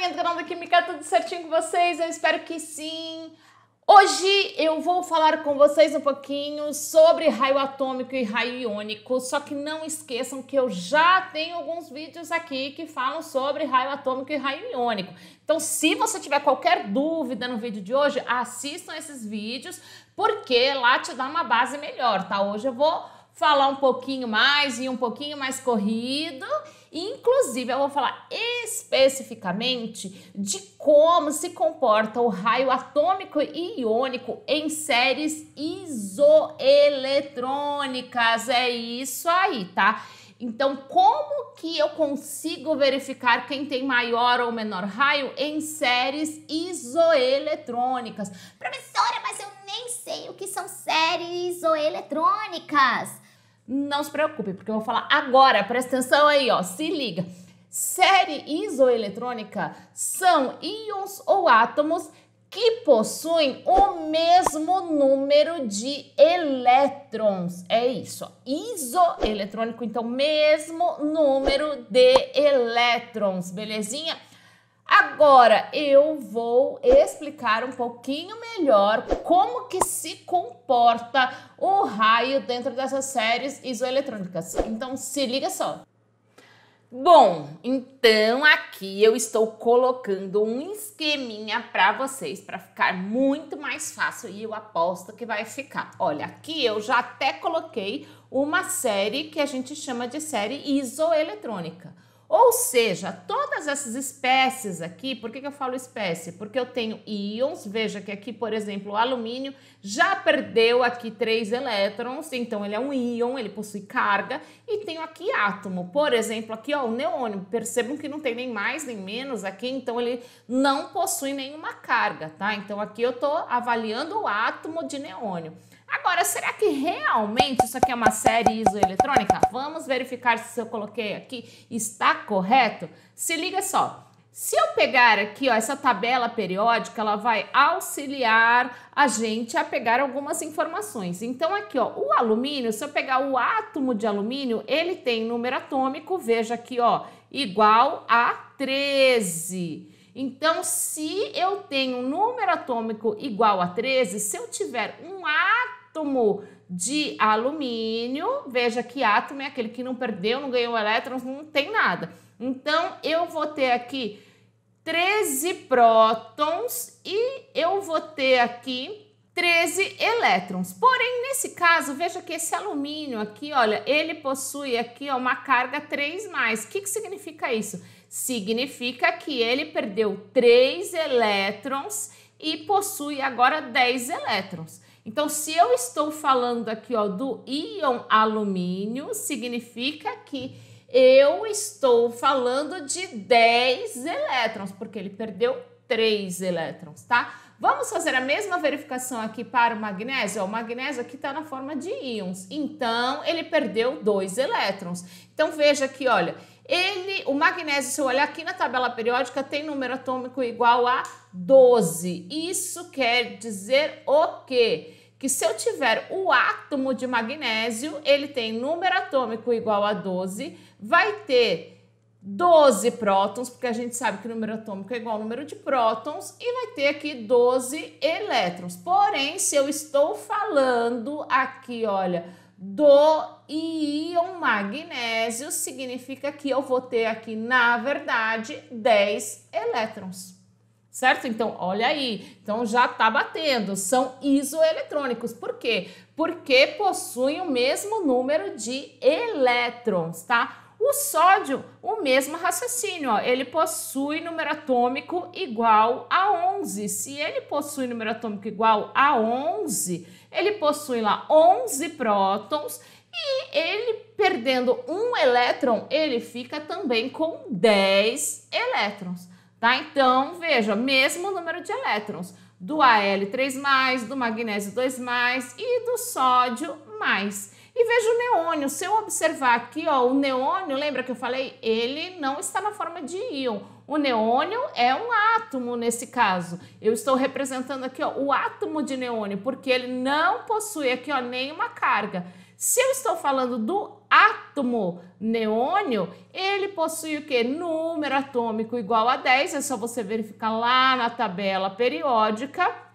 galerinha do canal da Química, tudo certinho com vocês? Eu espero que sim! Hoje eu vou falar com vocês um pouquinho sobre raio atômico e raio iônico, só que não esqueçam que eu já tenho alguns vídeos aqui que falam sobre raio atômico e raio iônico. Então, se você tiver qualquer dúvida no vídeo de hoje, assistam esses vídeos, porque lá te dá uma base melhor, tá? Hoje eu vou falar um pouquinho mais e um pouquinho mais corrido. Inclusive, eu vou falar especificamente de como se comporta o raio atômico e iônico em séries isoeletrônicas. É isso aí, tá? Então, como que eu consigo verificar quem tem maior ou menor raio em séries isoeletrônicas? Professora, mas eu nem sei o que são séries isoeletrônicas. Não se preocupe, porque eu vou falar agora, presta atenção aí, ó, se liga. Série isoeletrônica são íons ou átomos que possuem o mesmo número de elétrons. É isso. Isoeletrônico, então, mesmo número de elétrons, belezinha? Agora eu vou explicar um pouquinho melhor como que se comporta o raio dentro dessas séries isoeletrônicas. Então se liga só. Bom, então aqui eu estou colocando um esqueminha para vocês para ficar muito mais fácil e eu aposto que vai ficar. Olha, aqui eu já até coloquei uma série que a gente chama de série isoeletrônica. Ou seja, todas essas espécies aqui, por que, que eu falo espécie? Porque eu tenho íons, veja que aqui, por exemplo, o alumínio já perdeu aqui três elétrons, então ele é um íon, ele possui carga, e tenho aqui átomo. Por exemplo, aqui ó, o neônio, percebam que não tem nem mais nem menos aqui, então ele não possui nenhuma carga, tá? Então aqui eu estou avaliando o átomo de neônio. Agora, será que realmente isso aqui é uma série isoeletrônica? Vamos verificar se eu coloquei aqui está correto. Se liga só. Se eu pegar aqui, ó, essa tabela periódica, ela vai auxiliar a gente a pegar algumas informações. Então aqui, ó, o alumínio, se eu pegar o átomo de alumínio, ele tem número atômico, veja aqui, ó, igual a 13. Então, se eu tenho um número atômico igual a 13, se eu tiver um átomo de alumínio, veja que átomo é aquele que não perdeu, não ganhou elétrons, não tem nada. Então, eu vou ter aqui 13 prótons e eu vou ter aqui 13 elétrons. Porém, nesse caso, veja que esse alumínio aqui, olha, ele possui aqui ó, uma carga 3+. O que, que significa isso? Significa que ele perdeu 3 elétrons e possui agora 10 elétrons. Então, se eu estou falando aqui ó, do íon alumínio, significa que eu estou falando de 10 elétrons, porque ele perdeu 3 elétrons, tá? Vamos fazer a mesma verificação aqui para o magnésio. O magnésio aqui está na forma de íons, então ele perdeu 2 elétrons. Então, veja aqui, olha, ele, o magnésio, se eu olhar aqui na tabela periódica, tem número atômico igual a 12. Isso quer dizer o quê? Que se eu tiver o átomo de magnésio, ele tem número atômico igual a 12, vai ter 12 prótons, porque a gente sabe que número atômico é igual ao número de prótons, e vai ter aqui 12 elétrons. Porém, se eu estou falando aqui, olha, do íon magnésio significa que eu vou ter aqui, na verdade, 10 elétrons. Certo? Então, olha aí. Então já está batendo. São isoeletrônicos. Por quê? Porque possuem o mesmo número de elétrons, tá? O sódio, o mesmo raciocínio, ó, ele possui número atômico igual a 11. Se ele possui número atômico igual a 11, ele possui lá 11 prótons e ele perdendo um elétron, ele fica também com 10 elétrons, tá? Então, veja, mesmo número de elétrons do Al3+, do magnésio 2+, e do sódio+. E veja o neônio. Se eu observar aqui, ó, o neônio, lembra que eu falei? Ele não está na forma de íon. O neônio é um átomo nesse caso. Eu estou representando aqui ó, o átomo de neônio, porque ele não possui aqui ó, nenhuma carga. Se eu estou falando do átomo neônio, ele possui o que? Número atômico igual a 10, é só você verificar lá na tabela periódica.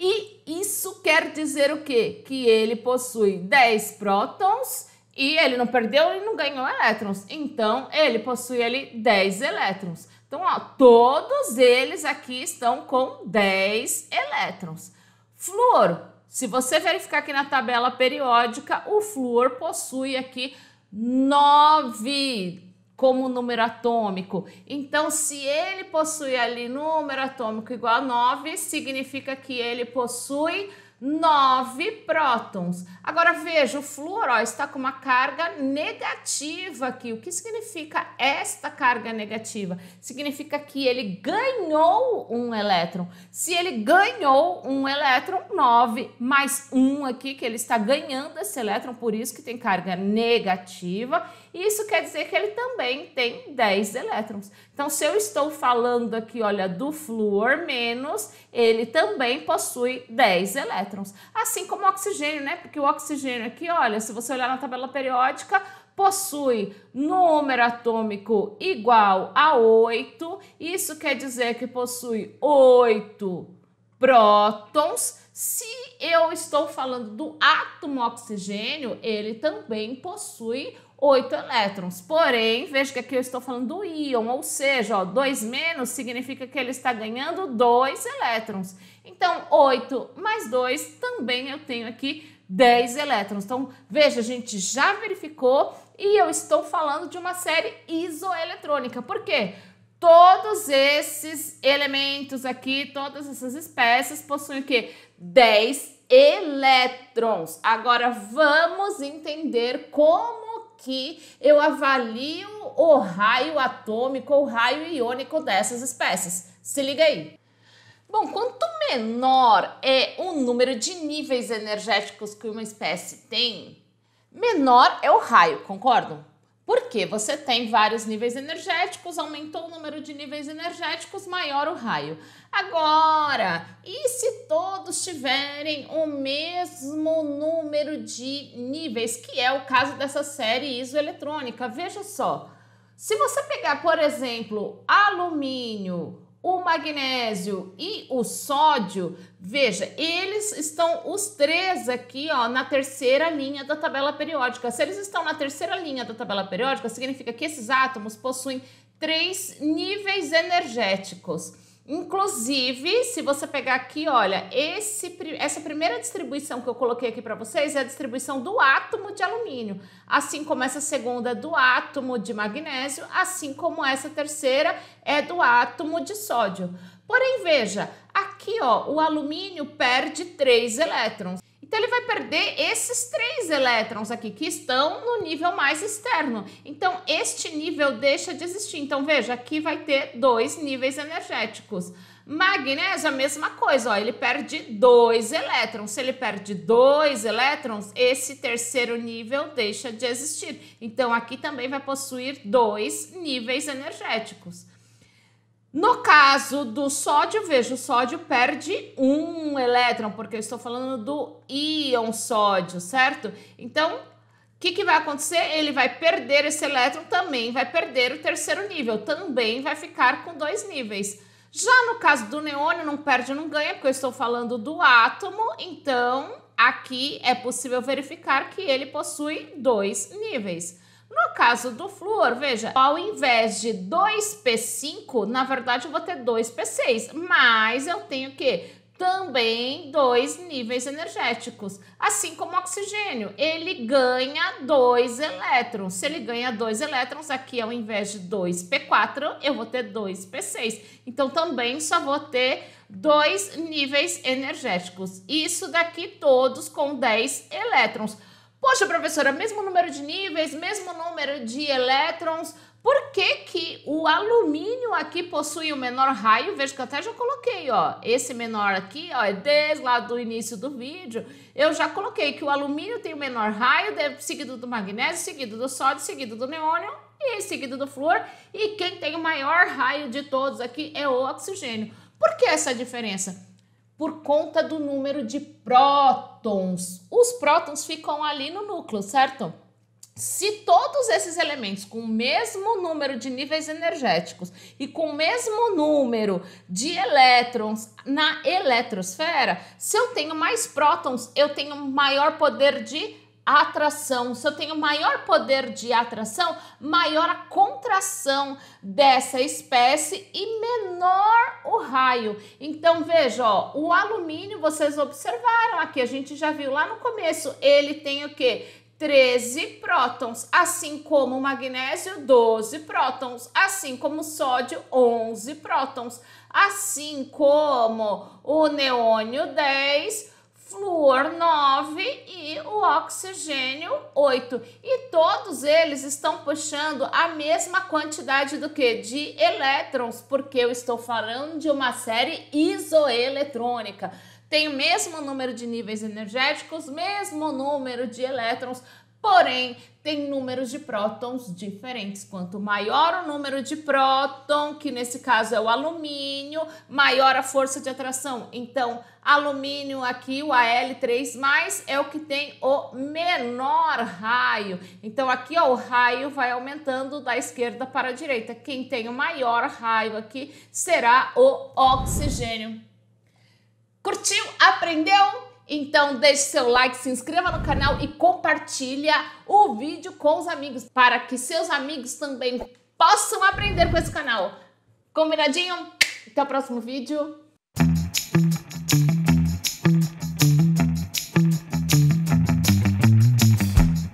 E isso quer dizer o quê? Que ele possui 10 prótons e ele não perdeu e não ganhou elétrons. Então, ele possui ali 10 elétrons. Então, ó, todos eles aqui estão com 10 elétrons. Flúor, se você verificar aqui na tabela periódica, o flúor possui aqui 9 como número atômico. Então, se ele possui ali número atômico igual a 9, significa que ele possui 9 prótons. Agora veja, o flúor ó, está com uma carga negativa aqui. O que significa esta carga negativa? Significa que ele ganhou um elétron. Se ele ganhou um elétron, 9 mais 1 aqui, que ele está ganhando esse elétron, por isso que tem carga negativa e isso quer dizer que ele também tem 10 elétrons. Então, se eu estou falando aqui, olha, do flúor menos, ele também possui 10 elétrons. Assim como o oxigênio, né? Porque o oxigênio aqui, olha, se você olhar na tabela periódica, possui número atômico igual a 8. Isso quer dizer que possui 8 prótons. Se eu estou falando do átomo oxigênio, ele também possui 8 elétrons. Porém, veja que aqui eu estou falando do íon, ou seja, 2 menos significa que ele está ganhando 2 elétrons. Então, 8 mais 2, também eu tenho aqui 10 elétrons. Então, veja, a gente já verificou e eu estou falando de uma série isoeletrônica. Por quê? Todos esses elementos aqui, todas essas espécies possuem o quê? 10 elétrons. Agora, vamos entender como que eu avalio o raio atômico ou raio iônico dessas espécies. Se liga aí. Bom, quanto menor é o número de níveis energéticos que uma espécie tem, menor é o raio, concordam? Porque você tem vários níveis energéticos, aumentou o número de níveis energéticos, maior o raio. Agora, e se todos tiverem o mesmo número de níveis, que é o caso dessa série isoeletrônica? Veja só. Se você pegar, por exemplo, alumínio, o magnésio e o sódio, veja, eles estão os três aqui, ó, na terceira linha da tabela periódica. Se eles estão na terceira linha da tabela periódica, significa que esses átomos possuem três níveis energéticos. Inclusive, se você pegar aqui, olha, esse, essa primeira distribuição que eu coloquei aqui para vocês é a distribuição do átomo de alumínio, assim como essa segunda é do átomo de magnésio, assim como essa terceira é do átomo de sódio. Porém, veja, aqui ó, o alumínio perde 3 elétrons. Então ele vai perder esses três elétrons aqui que estão no nível mais externo. Então este nível deixa de existir. Então veja, aqui vai ter dois níveis energéticos. Magnésio, a mesma coisa, ó, ele perde dois elétrons. Se ele perde dois elétrons, esse terceiro nível deixa de existir. Então, aqui também vai possuir dois níveis energéticos. No caso do sódio, veja, o sódio perde um elétron, porque eu estou falando do íon sódio, certo? Então, o que, que vai acontecer? Ele vai perder esse elétron, também vai perder o terceiro nível, também vai ficar com dois níveis. Já no caso do neônio, não perde, não ganha, porque eu estou falando do átomo, então aqui é possível verificar que ele possui dois níveis. No caso do flúor, veja, ao invés de 2P5, na verdade eu vou ter 2P6, mas eu tenho que também dois níveis energéticos, assim como o oxigênio. Ele ganha dois elétrons. Se ele ganha dois elétrons, aqui ao invés de 2p4, eu vou ter 2p6. Então também só vou ter dois níveis energéticos. Isso daqui todos com 10 elétrons. Poxa, professora, mesmo número de níveis, mesmo número de elétrons, por que, que o alumínio aqui possui o menor raio? Veja que eu até já coloquei, ó. Esse menor aqui, ó, é desde lá do início do vídeo. Eu já coloquei que o alumínio tem o menor raio, seguido do magnésio, seguido do sódio, seguido do neônio e seguido do flúor. E quem tem o maior raio de todos aqui é o oxigênio. Por que essa diferença? por conta do número de prótons. Os prótons ficam ali no núcleo, certo? Se todos esses elementos com o mesmo número de níveis energéticos e com o mesmo número de elétrons na eletrosfera, se eu tenho mais prótons, eu tenho maior poder de atração, se eu tenho maior poder de atração, maior a contração dessa espécie e menor o raio. Então veja, ó, o alumínio, vocês observaram aqui, a gente já viu lá no começo, ele tem o que? 13 prótons, assim como o magnésio, 12 prótons, assim como o sódio, 11 prótons, assim como o neônio, 10 flúor 9 e o oxigênio 8. E todos eles estão puxando a mesma quantidade do que? De elétrons, porque eu estou falando de uma série isoeletrônica. Tem o mesmo número de níveis energéticos, mesmo número de elétrons, Porém, tem números de prótons diferentes. Quanto maior o número de próton, que nesse caso é o alumínio, maior a força de atração. Então, alumínio aqui, o Al3+, é o que tem o menor raio. Então, aqui ó, o raio vai aumentando da esquerda para a direita. Quem tem o maior raio aqui será o oxigênio. Curtiu? Aprendeu? Então deixe seu like, se inscreva no canal e compartilha o vídeo com os amigos para que seus amigos também possam aprender com esse canal. Combinadinho? Até o próximo vídeo.